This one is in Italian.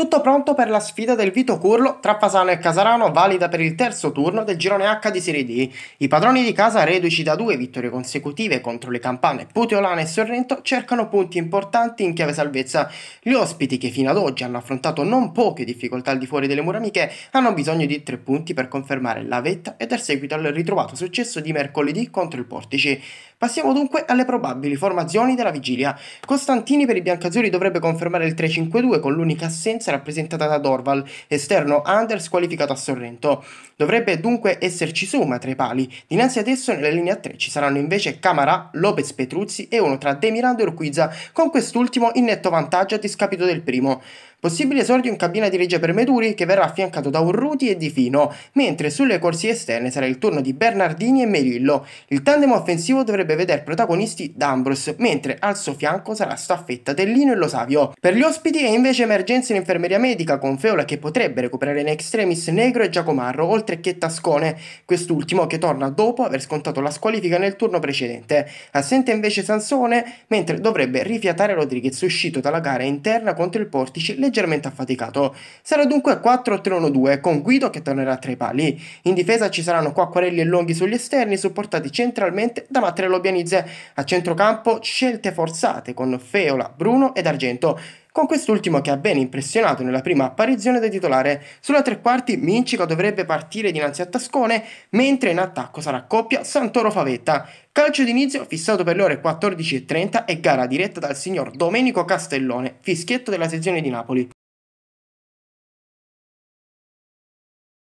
Tutto pronto per la sfida del Vito Curlo tra Fasano e Casarano, valida per il terzo turno del girone H di Serie D. I padroni di casa, reduci da due vittorie consecutive contro le campane Puteolana e Sorrento, cercano punti importanti in chiave salvezza. Gli ospiti, che fino ad oggi hanno affrontato non poche difficoltà al di fuori delle mura amiche, hanno bisogno di tre punti per confermare la vetta e dar seguito al ritrovato successo di mercoledì contro il Portici. Passiamo dunque alle probabili formazioni della vigilia. Costantini per i biancazzurri dovrebbe confermare il 3-5-2 con l'unica assenza classe rappresentata da Dorval, esterno Anders qualificato a Sorrento. Dovrebbe dunque esserci Suma tra i pali. Dinanzi ad esso nella linea 3 ci saranno invece Camarà, Lopez Petruzzi e uno tra De Miranda e Urquiza, con quest'ultimo in netto vantaggio a discapito del primo. Possibile esordio in cabina di regia per Meduri che verrà affiancato da Urruti e Di Fino, mentre sulle corsie esterne sarà il turno di Bernardini e Melillo. Il tandem offensivo dovrebbe vedere protagonisti D'Ambros, mentre al suo fianco sarà staffetta Tellino e Lo Savio. Per gli ospiti è invece emergenza in infermeria medica con Feola che potrebbe recuperare in extremis Negro e Giacomarro, oltre che Tascone, quest'ultimo che torna dopo aver scontato la squalifica nel turno precedente. Assente invece Sansone, mentre dovrebbe rifiatare Rodriguez uscito dalla gara interna contro il Portici le leggermente affaticato. Sarà dunque 4-3-1-2 con Guido che tornerà tra i pali. In difesa ci saranno Quacquarelli e Longhi sugli esterni supportati centralmente da Mattarello Bianizze. A centrocampo scelte forzate con Feola, Bruno ed Argento con quest'ultimo che ha ben impressionato nella prima apparizione da titolare. Sulla tre quarti Mincico dovrebbe partire dinanzi a Tascone, mentre in attacco sarà coppia Santoro-Favetta. Calcio d'inizio fissato per le ore 14.30 e gara diretta dal signor Domenico Castellone, fischietto della sezione di Napoli.